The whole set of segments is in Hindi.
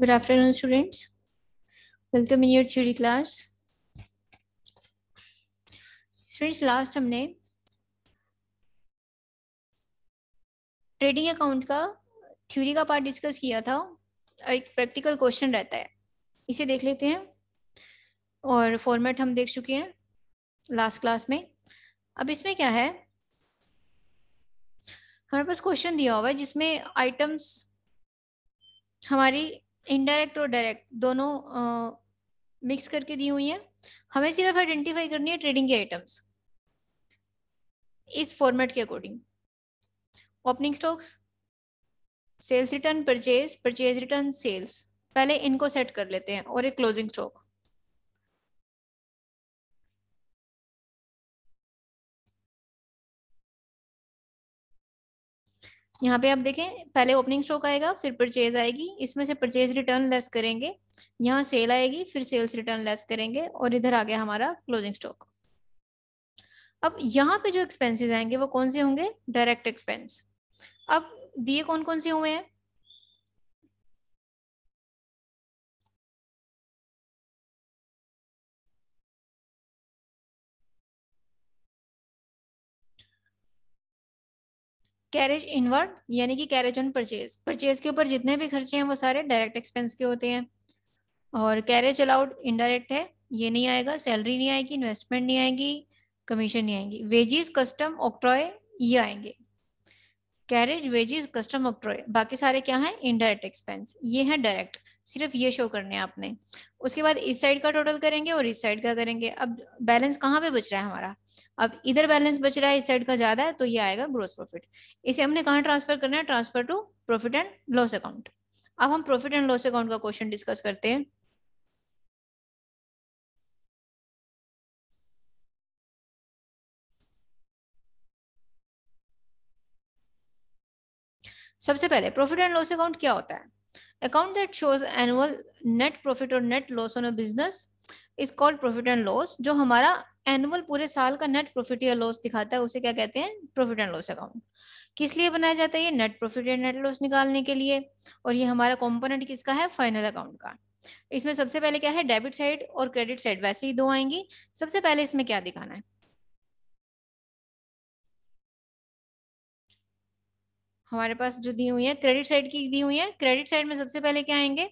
Good afternoon, students. Welcome in your theory class. Students, last हमने ट्रेडिंग अकाउंट का थ्योरी का पार्ट डिस्कस किया था एक प्रैक्टिकल क्वेश्चन रहता है इसे देख लेते हैं और फॉर्मेट हम देख चुके हैं लास्ट क्लास में अब इसमें क्या है हमारे पास क्वेश्चन दिया हुआ है जिसमें आइटम्स हमारी इनडायरेक्ट और डायरेक्ट दोनों मिक्स करके दी हुई है हमें सिर्फ आइडेंटिफाई करनी है ट्रेडिंग के आइटम्स इस फॉर्मेट के according opening stocks sales return purchase purchase return sales पहले इनको सेट कर लेते हैं और एक क्लोजिंग स्टॉक यहाँ पे आप देखें पहले ओपनिंग स्टॉक आएगा फिर परचेज आएगी इसमें से परचेज रिटर्न लेस करेंगे यहाँ सेल आएगी फिर सेल्स रिटर्न लेस करेंगे और इधर आ गया हमारा क्लोजिंग स्टॉक अब यहाँ पे जो एक्सपेंसेस आएंगे वो कौन से होंगे डायरेक्ट एक्सपेंस अब दिए कौन कौन से हुए हैं कैरेज इनवर्ड यानी कि कैरेज ऑन परचेज परचेज के ऊपर जितने भी खर्चे हैं वो सारे डायरेक्ट एक्सपेंस के होते हैं और कैरेज अलाउड इनडायरेक्ट है ये नहीं आएगा सैलरी नहीं आएगी इन्वेस्टमेंट नहीं आएगी कमीशन नहीं आएंगी वेजेस कस्टम ऑक्ट्रॉय ये आएंगे कैरेज वेजेस कस्टम ऑक्ट्रॉय बाकी सारे क्या है इनडायरेक्ट एक्सपेंस ये है डायरेक्ट सिर्फ ये शो करने हैं आपने उसके बाद इस साइड का टोटल करेंगे और इस साइड का करेंगे अब बैलेंस कहाँ पे बच रहा है हमारा अब इधर बैलेंस बच रहा है इस साइड का ज्यादा है तो ये आएगा ग्रोस प्रॉफिट इसे हमने कहाँ ट्रांसफर करना है transfer to profit and loss account अब हम प्रॉफिट एंड लॉस अकाउंट का क्वेश्चन डिस्कस करते हैं सबसे पहले प्रॉफिट एंड लॉस अकाउंट क्या होता है account that shows annual net profit और net loss on a business is called profit and loss जो हमारा एनुअल पूरे साल का नेट प्रॉफिट या लॉस दिखाता है उसे क्या कहते हैं प्रॉफिट एंड लॉस अकाउंट किस लिए बनाया जाता है ये नेट प्रॉफिट या नेट लॉस निकालने के लिए और ये हमारा कॉम्पोनेंट किसका है फाइनल अकाउंट का इसमें सबसे पहले क्या है डेबिट साइड और क्रेडिट साइड वैसे ही दो आएंगी सबसे पहले इसमें क्या दिखाना है हमारे पास जो दी हुई है क्रेडिट साइड की दी हुई है क्रेडिट साइड में सबसे पहले क्या आएंगे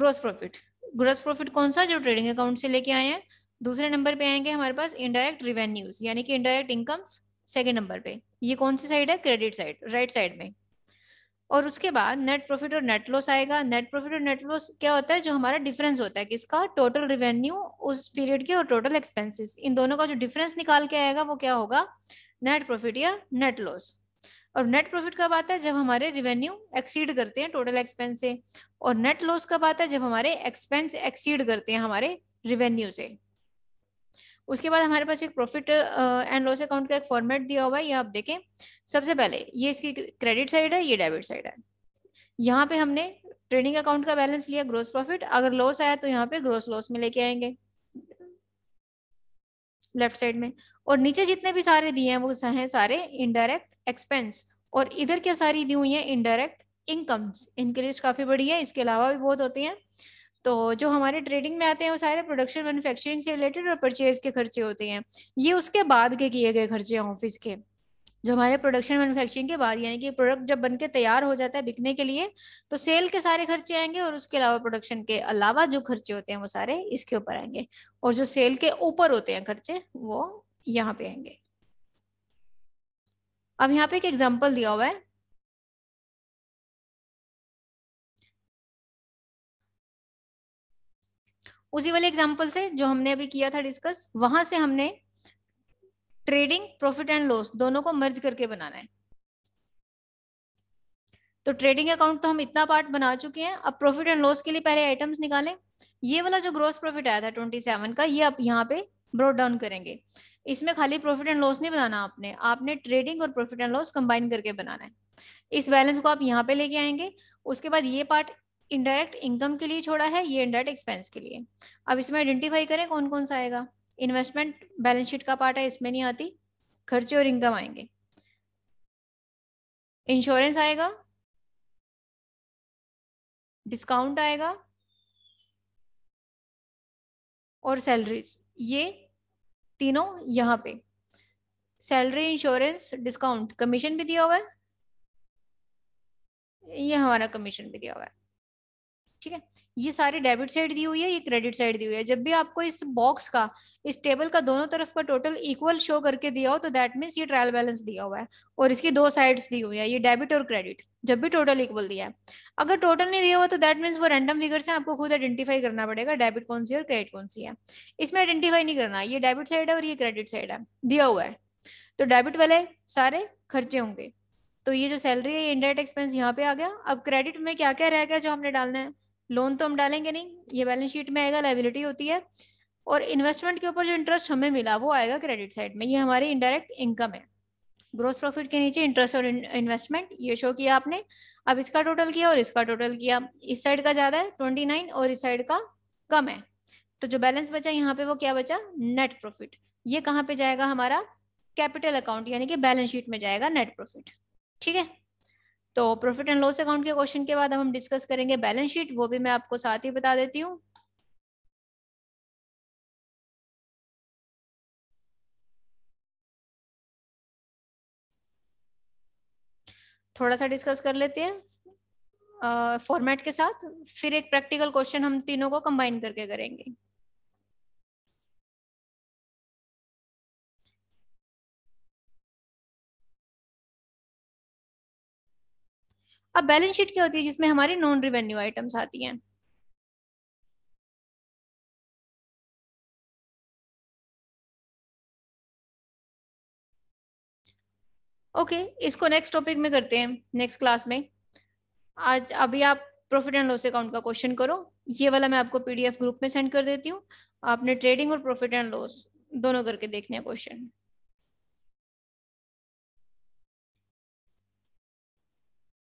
ग्रोस प्रॉफिट ग्रोस प्रॉफिट कौन सा जो ट्रेडिंग अकाउंट से लेके आए हैं दूसरे नंबर पे आएंगे हमारे पास इनडायरेक्ट रिवेन्यूज यानी कि इनडायरेक्ट इनकम्स सेकेंड नंबर पे ये कौन सी साइड है क्रेडिट साइड राइट साइड में और उसके बाद नेट प्रॉफिट और नेट लॉस आएगा नेट प्रॉफिट और नेट लॉस क्या होता है जो हमारा डिफरेंस होता है किसका टोटल रिवेन्यू उस पीरियड के और टोटल एक्सपेंसेस इन दोनों का जो डिफरेंस निकाल के आएगा वो क्या होगा नेट प्रॉफिट या नेट लॉस और नेट प्रॉफिट कब आता है जब हमारे रिवेन्यू एक्सीड करते हैं टोटल एक्सपेंस से और नेट लॉस कब आता है जब हमारे एक्सपेंस एक्सीड करते हैं हमारे रिवेन्यू से उसके बाद हमारे पास एक प्रॉफिट एंड लॉस अकाउंट का एक फॉर्मेट दिया हुआ है ये आप देखें सबसे पहले ये इसकी क्रेडिट साइड है ये डेबिट साइड है यहाँ पे हमने ट्रेडिंग अकाउंट का बैलेंस लिया ग्रोस प्रॉफिट अगर लॉस आया तो यहाँ पे ग्रोस लॉस में लेके आएंगे लेफ्ट साइड में और नीचे जितने भी सारे दिए हैं वो हैं सारे इनडायरेक्ट एक्सपेंस और इधर क्या सारी दी हुई है इनडायरेक्ट इनकम्स इनकी लिस्ट काफ़ी बड़ी है इसके अलावा भी बहुत होती हैं तो जो हमारे ट्रेडिंग में आते हैं वो सारे प्रोडक्शन मैन्युफैक्चरिंग से रिलेटेड और परचेज के खर्चे होते हैं ये उसके बाद के किए गए खर्चे हैं ऑफिस के जो हमारे प्रोडक्शन मैन्युफैक्चरिंग के बाद यानी कि प्रोडक्ट जब बन के तैयार हो जाता है बिकने के लिए तो सेल के सारे खर्चे आएंगे और उसके अलावा प्रोडक्शन के अलावा जो खर्चे होते हैं वो सारे इसके ऊपर आएंगे और जो सेल के ऊपर होते हैं खर्चे वो यहाँ पे आएंगे अब यहाँ पे एक एग्जाम्पल दिया हुआ है उसी वाले एग्जाम्पल से जो हमने अभी किया था डिस्कस वहां से हमने ट्रेडिंग प्रॉफिट एंड लॉस दोनों को मर्ज करके बनाना है तो ट्रेडिंग अकाउंट तो हम इतना पार्ट बना चुके हैं अब प्रॉफिट एंड लॉस के लिए पहले आइटम्स निकालें ये वाला जो ग्रॉस प्रॉफिट आया था 27 का ये अब यहाँ पे ब्रोड डाउन करेंगे इसमें खाली प्रॉफिट एंड लॉस नहीं बनाना आपने आपने ट्रेडिंग और प्रॉफिट एंड लॉस कंबाइन करके बनाना है इस बैलेंस को आप यहाँ पे लेके आएंगे उसके बाद ये पार्ट इनडायरेक्ट इनकम के लिए छोड़ा है ये इनडायरेक्ट एक्सपेंस के लिए अब इसमें आइडेंटिफाई करें कौन कौन सा आएगा इन्वेस्टमेंट बैलेंस शीट का पार्ट है इसमें नहीं आती खर्चे और इनकम आएंगे इंश्योरेंस आएगा डिस्काउंट आएगा और सैलरीज ये तीनों यहाँ पे सैलरी इंश्योरेंस डिस्काउंट कमीशन भी दिया हुआ है ये हमारा कमीशन भी दिया हुआ है ठीक है ये सारे डेबिट साइड दी हुई है ये क्रेडिट साइड दी हुई है जब भी आपको इस बॉक्स का इस टेबल का दोनों तरफ का टोटल इक्वल शो करके दिया हो तो दैट मीन्स ये ट्रायल बैलेंस दिया हुआ है और इसकी दो साइड्स दी हुई है ये डेबिट और क्रेडिट जब भी टोटल इक्वल दिया है अगर टोटल नहीं दिया हुआ तो दैट मीन्स वो रैंडम फिगर से आपको खुद आइडेंटिफाई करना पड़ेगा डेबिट कौन सी और क्रेडिट कौन सी है इसमें आइडेंटिफाई नहीं करना ये डेबिट साइड है और ये क्रेडिट साइड है दिया हुआ है तो डेबिट वाले सारे खर्चे होंगे तो ये जो सैलरी है ये इंडायरेक्ट एक्सपेंस यहाँ पे आ गया अब क्रेडिट में क्या क्या रह गया जो हमने डालना है लोन तो हम डालेंगे नहीं ये बैलेंस शीट में आएगा लाइबिलिटी होती है और इन्वेस्टमेंट के ऊपर जो इंटरेस्ट हमें मिला वो आएगा क्रेडिट साइड में ये हमारी इनडायरेक्ट इनकम है ग्रोस प्रॉफिट के नीचे इंटरेस्ट और इन्वेस्टमेंट ये शो किया आपने अब इसका टोटल किया और इसका टोटल किया इस साइड का ज्यादा है ट्वेंटी नाइन और इस साइड का कम है तो जो बैलेंस बचा यहाँ पे वो क्या बचा नेट प्रॉफिट ये कहाँ पे जाएगा हमारा कैपिटल अकाउंट यानी कि बैलेंस शीट में जाएगा नेट प्रॉफिट ठीक है तो प्रॉफिट एंड लॉस अकाउंट के क्वेश्चन के बाद अब हम डिस्कस करेंगे बैलेंस शीट वो भी मैं आपको साथ ही बता देती हूँ थोड़ा सा डिस्कस कर लेते हैं फॉर्मेट के साथ फिर एक प्रैक्टिकल क्वेश्चन हम तीनों को कंबाइन करके करेंगे अब बैलेंस शीट क्या होती है जिसमें हमारी नॉन रिवेन्यू आइटम्स आती हैं ओके okay, इसको नेक्स्ट टॉपिक में करते हैं नेक्स्ट क्लास में आज अभी आप प्रॉफिट एंड लॉस अकाउंट का क्वेश्चन करो ये वाला मैं आपको पीडीएफ ग्रुप में सेंड कर देती हूँ आपने ट्रेडिंग और प्रॉफिट एंड लॉस दोनों करके देखने क्वेश्चन